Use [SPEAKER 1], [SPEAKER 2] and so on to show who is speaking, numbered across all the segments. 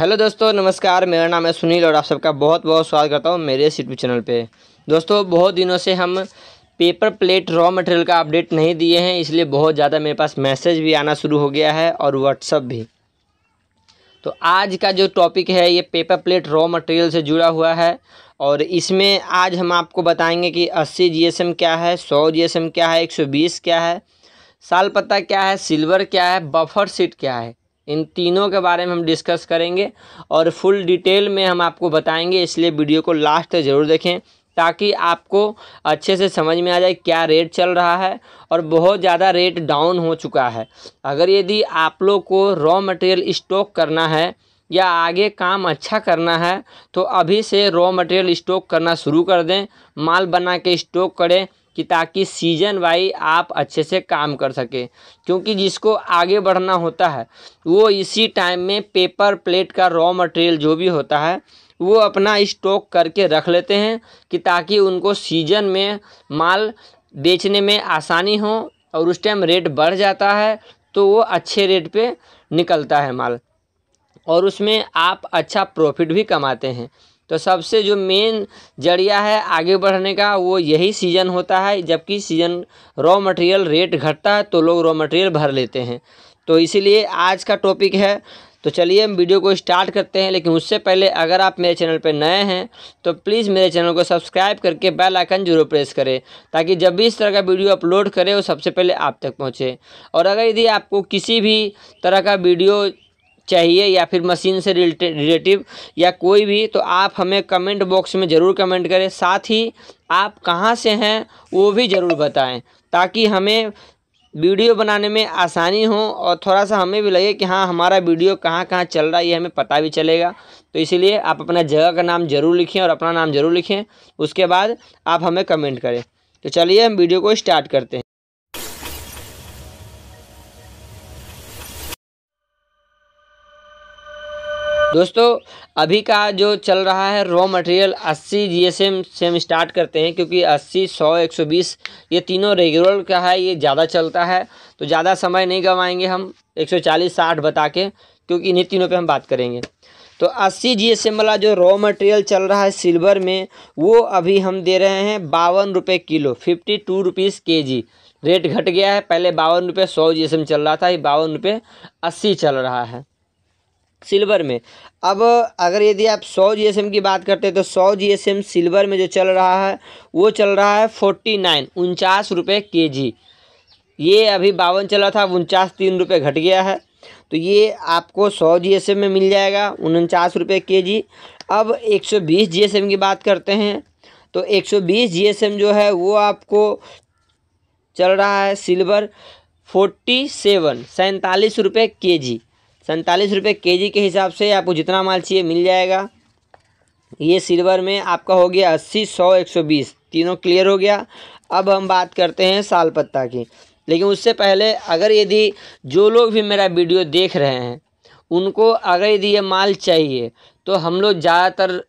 [SPEAKER 1] hello दोस्तों नमस्कार मेरा नाम है सुनील और आप सबका बहुत बहुत स्वागत करता हूँ मेरे इस यूट्यूब चैनल पे दोस्तों बहुत दिनों से हम पेपर प्लेट रॉ मटेरियल का अपडेट नहीं दिए हैं इसलिए बहुत ज़्यादा मेरे पास मैसेज भी आना शुरू हो गया है और व्हाट्सअप भी तो आज का जो टॉपिक है ये पेपर प्लेट रॉ मटेरियल से जुड़ा हुआ है और इसमें आज हम आपको बताएंगे कि अस्सी जी क्या है सौ जी क्या है एक क्या है साल पत्ता क्या है सिल्वर क्या है बफर सीट क्या है इन तीनों के बारे में हम डिस्कस करेंगे और फुल डिटेल में हम आपको बताएंगे इसलिए वीडियो को लास्ट तक ज़रूर देखें ताकि आपको अच्छे से समझ में आ जाए क्या रेट चल रहा है और बहुत ज़्यादा रेट डाउन हो चुका है अगर यदि आप लोग को रॉ मटेरियल स्टॉक करना है या आगे काम अच्छा करना है तो अभी से रॉ मटेरियल स्टॉक करना शुरू कर दें माल बना के स्टॉक करें कि ताकि सीजन वाई आप अच्छे से काम कर सकें क्योंकि जिसको आगे बढ़ना होता है वो इसी टाइम में पेपर प्लेट का रॉ मटेरियल जो भी होता है वो अपना स्टॉक करके रख लेते हैं कि ताकि उनको सीजन में माल बेचने में आसानी हो और उस टाइम रेट बढ़ जाता है तो वो अच्छे रेट पे निकलता है माल और उसमें आप अच्छा प्रॉफिट भी कमाते हैं तो सबसे जो मेन जरिया है आगे बढ़ने का वो यही सीज़न होता है जबकि सीज़न रॉ मटेरियल रेट घटता है तो लोग रॉ मटेरियल भर लेते हैं तो इसीलिए आज का टॉपिक है तो चलिए हम वीडियो को स्टार्ट करते हैं लेकिन उससे पहले अगर आप मेरे चैनल पर नए हैं तो प्लीज़ मेरे चैनल को सब्सक्राइब करके बेल आइकन जरूर प्रेस करें ताकि जब भी इस तरह का वीडियो अपलोड करें वो सबसे पहले आप तक पहुंचे और अगर यदि आपको किसी भी तरह का वीडियो चाहिए या फिर मशीन से रिलेटिव या कोई भी तो आप हमें कमेंट बॉक्स में ज़रूर कमेंट करें साथ ही आप कहाँ से हैं वो भी ज़रूर बताएं ताकि हमें वीडियो बनाने में आसानी हो और थोड़ा सा हमें भी लगे कि हाँ हमारा वीडियो कहाँ कहाँ चल रहा है ये हमें पता भी चलेगा तो इसीलिए आप अपना जगह का नाम ज़रूर लिखें और अपना नाम ज़रूर लिखें उसके बाद आप हमें कमेंट करें तो चलिए हम वीडियो को स्टार्ट करते हैं दोस्तों अभी का जो चल रहा है रॉ मटेरियल 80 जीएसएम से हम स्टार्ट करते हैं क्योंकि 80 100 120 ये तीनों रेगुलर का है ये ज़्यादा चलता है तो ज़्यादा समय नहीं गंवाएंगे हम 140 60 बता के क्योंकि इन्हीं तीनों पे हम बात करेंगे तो 80 जीएसएम वाला जो रॉ मटेरियल चल रहा है सिल्वर में वो अभी हम दे रहे हैं बावन रुपये किलो फिफ्टी टू रुपीज़ के जी रेट घट गया है पहले बावन रुपये सौ जी चल रहा था ये बावन रुपये अस्सी चल रहा है सिल्वर में अब अगर यदि आप 100 जीएसएम की बात करते हैं तो 100 जीएसएम सिल्वर में जो चल रहा है वो चल रहा है फोर्टी नाइन उनचास रुपये के जी ये अभी बावन चला था अब उनचास तीन रुपये घट गया है तो ये आपको 100 जीएसएम में मिल जाएगा उनचास रुपये के जी अब 120 जीएसएम की बात करते हैं तो 120 जीएसएम जो है वो आपको चल रहा है सिल्वर फोर्टी सेवन सैंतालीस रुपये के जी सैंतालीस रुपये के जी के हिसाब से आपको जितना माल चाहिए मिल जाएगा ये सिल्वर में आपका हो गया अस्सी सौ एक सौ बीस तीनों क्लियर हो गया अब हम बात करते हैं साल पत्ता की लेकिन उससे पहले अगर यदि जो लोग भी मेरा वीडियो देख रहे हैं उनको अगर यदि ये माल चाहिए तो हम लोग ज़्यादातर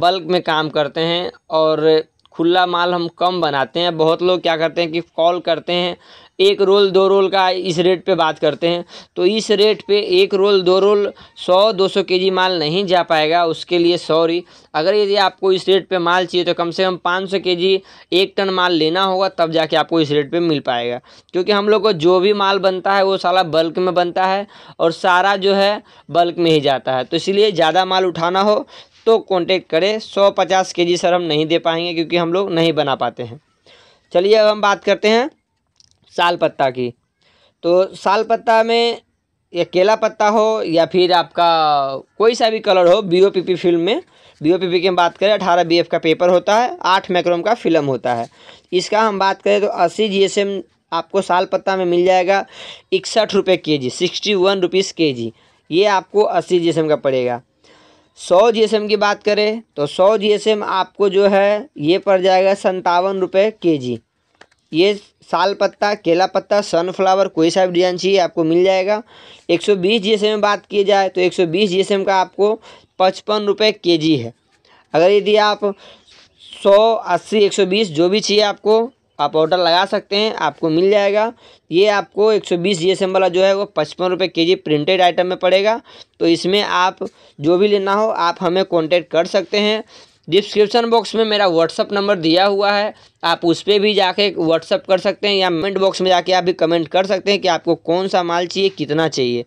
[SPEAKER 1] बल्क में काम करते हैं और खुला माल हम कम बनाते हैं बहुत लोग क्या करते हैं कि कॉल करते हैं एक रोल दो रोल का इस रेट पे बात करते हैं तो इस रेट पे एक रोल दो रोल सौ दो सौ के जी माल नहीं जा पाएगा उसके लिए सॉरी अगर यदि आपको इस रेट पे माल चाहिए तो कम से कम पाँच सौ के जी एक टन माल लेना होगा तब जाके आपको इस रेट पे मिल पाएगा क्योंकि हम लोग को जो भी माल बनता है वो सारा बल्क में बनता है और सारा जो है बल्क में ही जाता है तो इसलिए ज़्यादा माल उठाना हो तो कॉन्टेक्ट करें सौ पचास के जी सर हम नहीं दे पाएंगे क्योंकि हम लोग नहीं बना पाते हैं चलिए अब हम बात करते हैं साल पत्ता की तो साल पत्ता में या केला पत्ता हो या फिर आपका कोई सा भी कलर हो B O P P film में बी ओ पी पी की हम बात करें अठारह बी एफ का पेपर होता है आठ मैक्रोम का फिल्म होता है इसका हम बात करें तो अस्सी जी एस एम आपको साल पत्ता में मिल जाएगा इकसठ रुपये के जी सिक्सटी वन रुपीज़ के जी ये आपको अस्सी जी एस एम का पड़ेगा सौ जी एस एम की बात करें तो सौ जी एस एम आपको जो है ये पड़ जाएगा संतावन रुपये के जी ये साल पत्ता केला पत्ता सनफ्लावर कोई सा भी डिज़ाइन चाहिए आपको मिल जाएगा 120 सौ बीस में बात की जाए तो 120 सौ बीस का आपको पचपन रुपये के जी है अगर यदि आप सौ अस्सी एक सौ बीस जो भी चाहिए आपको आप ऑर्डर लगा सकते हैं आपको मिल जाएगा ये आपको 120 जीएसएम वाला जो है वो पचपन रुपये के जी प्रिंटेड आइटम में पड़ेगा तो इसमें आप जो भी लेना हो आप हमें कॉन्टेक्ट कर सकते हैं डिस्क्रिप्शन बॉक्स में मेरा व्हाट्सअप नंबर दिया हुआ है आप उस पर भी जाके व्हाट्सअप कर सकते हैं या कमेंट बॉक्स में जाके आप भी कमेंट कर सकते हैं कि आपको कौन सा माल चाहिए कितना चाहिए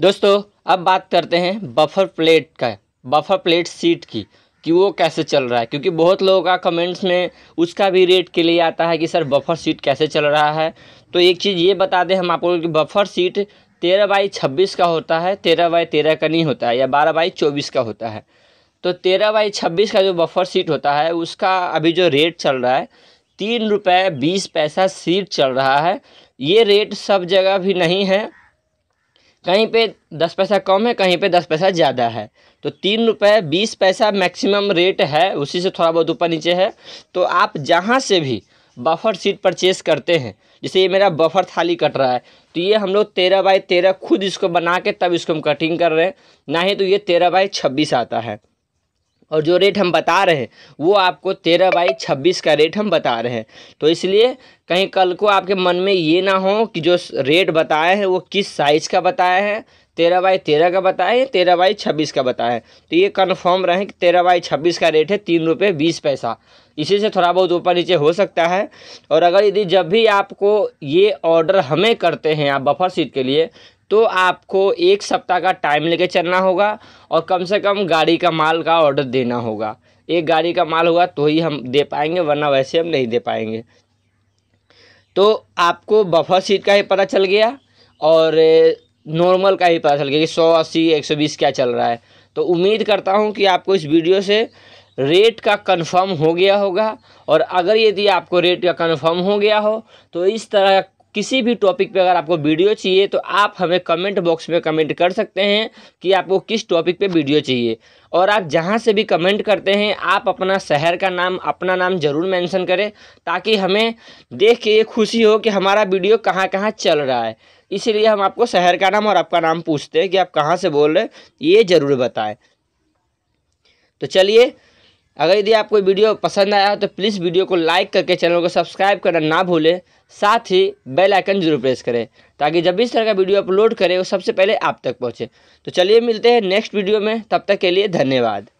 [SPEAKER 1] दोस्तों अब बात करते हैं बफर प्लेट का बफर प्लेट सीट की कि वो कैसे चल रहा है क्योंकि बहुत लोगों का कमेंट्स में उसका भी रेट के लिए आता है कि सर बफर सीट कैसे चल रहा है तो एक चीज़ ये बता दें हम आपको कि बफर सीट तेरह बाई छब्बीस का होता है तेरह बाई तेरह का नहीं होता है या बारह बाई चौबीस का होता है तो तेरह बाई छब्बीस का जो बफर सीट होता है उसका अभी जो रेट चल रहा है तीन रुपये बीस पैसा सीट चल रहा है ये रेट सब जगह भी नहीं है कहीं पे दस पैसा कम है कहीं पे दस पैसा ज़्यादा है तो तीन रुपये बीस पैसा मैक्सिमम रेट है उसी से थोड़ा बहुत ऊपर नीचे है तो आप जहाँ से भी बफर सीट परचेस करते हैं जैसे ये मेरा बफर थाली कट रहा है तो ये हम लोग तेरह बाई तेरह खुद इसको बना के तब इसको हम कटिंग कर रहे हैं ना ही तो ये तेरह बाई छब्बीस आता है और जो रेट हम बता रहे हैं वो आपको तेरह बाई छब्बीस का रेट हम बता रहे हैं तो इसलिए कहीं कल को आपके मन में ये ना हो कि जो रेट बताए हैं वो किस साइज़ का बताया है तेरह बाई तेरह का बताया है तेरह बाई छब्बीस का बताया है तो ये कन्फर्म रहे कि तेरह बाई छब्बीस का रेट है तीन रुपये बीस पैसा इसी से थोड़ा बहुत ऊपर नीचे हो सकता है और अगर यदि जब भी आपको ये ऑर्डर हमें करते हैं आप बफर सीट के लिए तो आपको एक सप्ताह का टाइम लेके चलना होगा और कम से कम गाड़ी का माल का ऑर्डर देना होगा एक गाड़ी का माल होगा तो ही हम दे पाएंगे वरना वैसे हम नहीं दे पाएंगे तो आपको बफर सीट का ही पता चल गया और नॉर्मल का ही पता चल गया कि सौ अस्सी एक सौ बीस क्या चल रहा है तो उम्मीद करता हूँ कि आपको इस वीडियो से रेट का कंफर्म हो गया होगा और अगर यदि आपको रेट का कंफर्म हो गया हो तो इस तरह किसी भी टॉपिक पे अगर आपको वीडियो चाहिए तो आप हमें कमेंट बॉक्स में कमेंट कर सकते हैं कि आपको किस टॉपिक पे वीडियो चाहिए और आप जहाँ से भी कमेंट करते हैं आप अपना शहर का नाम अपना नाम ज़रूर मेंशन करें ताकि हमें देख के ये खुशी हो कि हमारा वीडियो कहाँ कहाँ चल रहा है इसीलिए हम आपको शहर का नाम और आपका नाम पूछते हैं कि आप कहाँ से बोल रहे ये ज़रूर बताएँ तो चलिए अगर यदि आपको वीडियो पसंद आया हो तो प्लीज़ वीडियो को लाइक करके चैनल को सब्सक्राइब करना ना भूलें साथ ही बेल आइकन जरूर प्रेस करें ताकि जब भी इस तरह का वीडियो अपलोड करें वो सबसे पहले आप तक पहुँचे तो चलिए मिलते हैं नेक्स्ट वीडियो में तब तक के लिए धन्यवाद